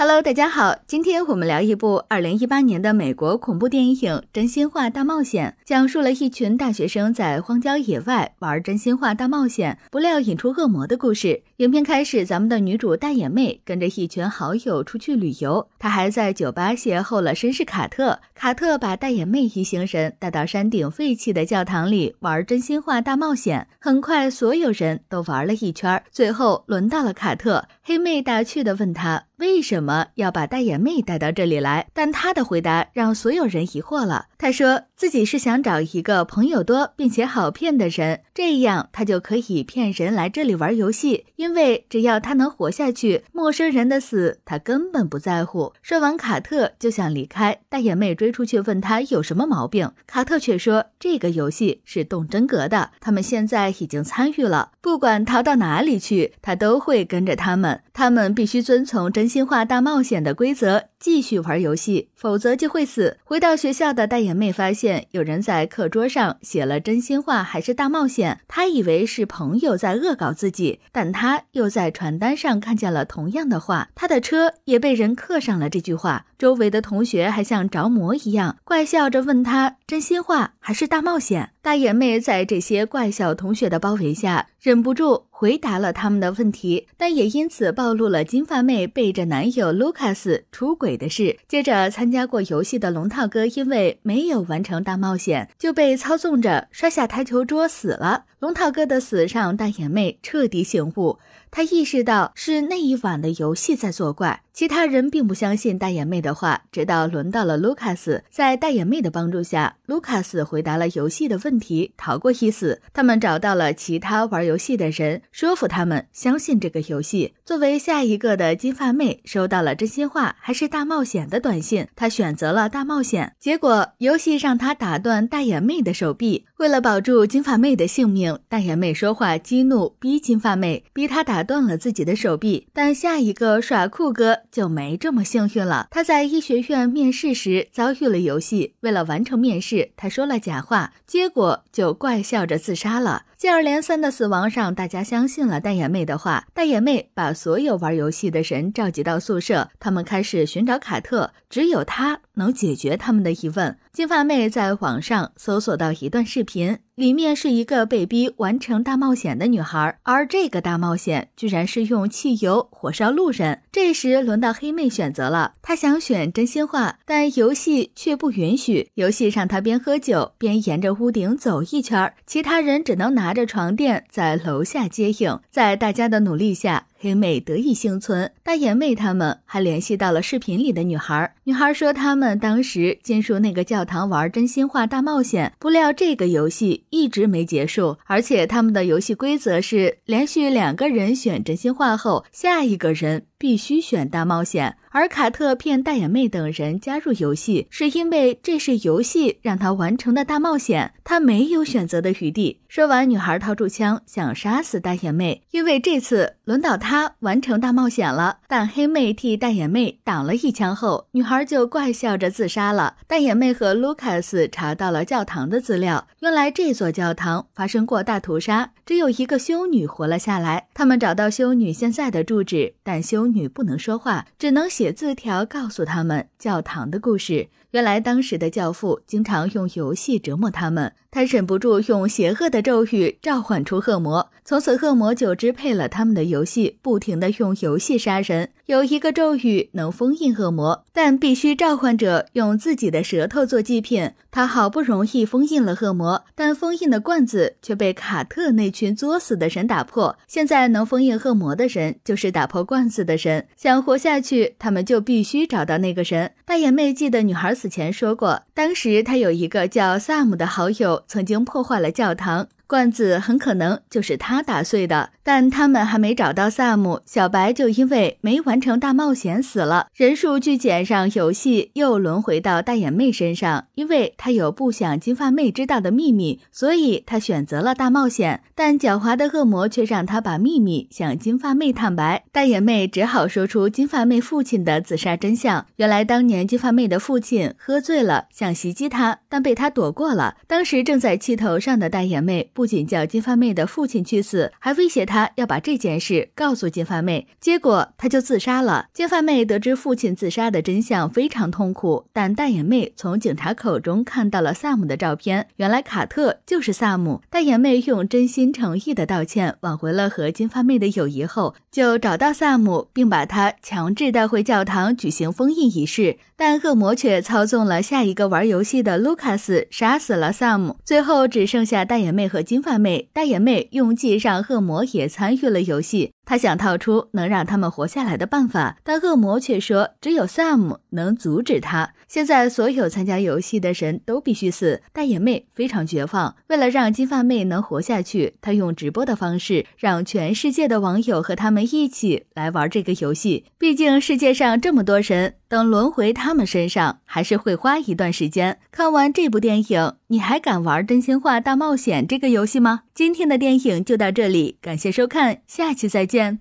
Hello，大家好，今天我们聊一部二零一八年的美国恐怖电影《真心话大冒险》，讲述了一群大学生在荒郊野外玩真心话大冒险，不料引出恶魔的故事。影片开始，咱们的女主大眼妹跟着一群好友出去旅游，她还在酒吧邂逅了绅士卡特。卡特把大眼妹一行人带到山顶废弃的教堂里玩真心话大冒险。很快，所有人都玩了一圈，最后轮到了卡特。黑妹打趣的问他。为什么要把大眼妹带到这里来？但他的回答让所有人疑惑了。他说。自己是想找一个朋友多并且好骗的人，这样他就可以骗人来这里玩游戏。因为只要他能活下去，陌生人的死他根本不在乎。说完，卡特就想离开。大眼妹追出去问他有什么毛病，卡特却说这个游戏是动真格的，他们现在已经参与了，不管逃到哪里去，他都会跟着他们。他们必须遵从真心话大冒险的规则继续玩游戏，否则就会死。回到学校的大眼妹发现。有人在课桌上写了“真心话还是大冒险”，他以为是朋友在恶搞自己，但他又在传单上看见了同样的话，他的车也被人刻上了这句话，周围的同学还像着魔一样，怪笑着问他：“真心话还是大冒险？”大眼妹在这些怪小同学的包围下，忍不住回答了他们的问题，但也因此暴露了金发妹背着男友 Lucas 出轨的事。接着，参加过游戏的龙套哥因为没有完成大冒险，就被操纵着摔下台球桌死了。龙套哥的死让大眼妹彻底醒悟，她意识到是那一晚的游戏在作怪。其他人并不相信大眼妹的话，直到轮到了卢卡斯，在大眼妹的帮助下卢卡斯回答了游戏的问题，逃过一死。他们找到了其他玩游戏的人，说服他们相信这个游戏。作为下一个的金发妹，收到了真心话还是大冒险的短信，她选择了大冒险。结果游戏让她打断大眼妹的手臂，为了保住金发妹的性命。大眼妹说话激怒，逼金发妹，逼她打断了自己的手臂。但下一个耍酷哥就没这么幸运了，他在医学院面试时遭遇了游戏，为了完成面试，他说了假话，结果就怪笑着自杀了。接二连三的死亡让大家相信了大眼妹的话。大眼妹把所有玩游戏的人召集到宿舍，他们开始寻找卡特，只有他能解决他们的疑问。金发妹在网上搜索到一段视频，里面是一个被逼完成大冒险的女孩，而这个大冒险居然是用汽油火烧路人。这时轮到黑妹选择了，她想选真心话，但游戏却不允许。游戏让她边喝酒边沿着屋顶走一圈，其他人只能拿。拿着床垫在楼下接应，在大家的努力下。黑妹得以幸存，大眼妹他们还联系到了视频里的女孩。女孩说，他们当时进入那个教堂玩真心话大冒险，不料这个游戏一直没结束，而且他们的游戏规则是，连续两个人选真心话后，下一个人必须选大冒险。而卡特骗大眼妹等人加入游戏，是因为这是游戏让他完成的大冒险，他没有选择的余地。说完，女孩掏出枪，想杀死大眼妹，因为这次轮到他。他完成大冒险了，但黑妹替大眼妹挡了一枪后，女孩就怪笑着自杀了。大眼妹和 Lucas 查到了教堂的资料，原来这座教堂发生过大屠杀，只有一个修女活了下来。他们找到修女现在的住址，但修女不能说话，只能写字条告诉他们教堂的故事。原来当时的教父经常用游戏折磨他们，他忍不住用邪恶的咒语召唤出恶魔，从此恶魔就支配了他们的游戏。不停地用游戏杀人。有一个咒语能封印恶魔，但必须召唤者用自己的舌头做祭品。他好不容易封印了恶魔，但封印的罐子却被卡特那群作死的神打破。现在能封印恶魔的神就是打破罐子的神。想活下去，他们就必须找到那个神。大眼妹记得女孩死前说过，当时她有一个叫萨姆的好友，曾经破坏了教堂。罐子很可能就是他打碎的，但他们还没找到萨姆，小白就因为没完成大冒险死了。人数剧减上，游戏又轮回到大眼妹身上，因为她有不想金发妹知道的秘密，所以她选择了大冒险。但狡猾的恶魔却让她把秘密向金发妹坦白，大眼妹只好说出金发妹父亲的自杀真相。原来当年金发妹的父亲喝醉了想袭击她，但被她躲过了。当时正在气头上的大眼妹。不仅叫金发妹的父亲去死，还威胁他要把这件事告诉金发妹，结果他就自杀了。金发妹得知父亲自杀的真相非常痛苦，但大眼妹从警察口中看到了萨姆的照片，原来卡特就是萨姆。大眼妹用真心诚意的道歉挽回了和金发妹的友谊后，就找到萨姆，并把他强制带回教堂举行封印仪式。但恶魔却操纵了下一个玩游戏的卢卡斯，杀死了萨姆。最后只剩下大眼妹和。金发妹、大眼妹用计让恶魔也参与了游戏。他想套出能让他们活下来的办法，但恶魔却说只有 Sam 能阻止他。现在所有参加游戏的人都必须死。大眼妹非常绝望，为了让金发妹能活下去，她用直播的方式让全世界的网友和他们一起来玩这个游戏。毕竟世界上这么多人，等轮回他们身上还是会花一段时间。看完这部电影，你还敢玩真心话大冒险这个游戏吗？今天的电影就到这里，感谢收看，下期再见。d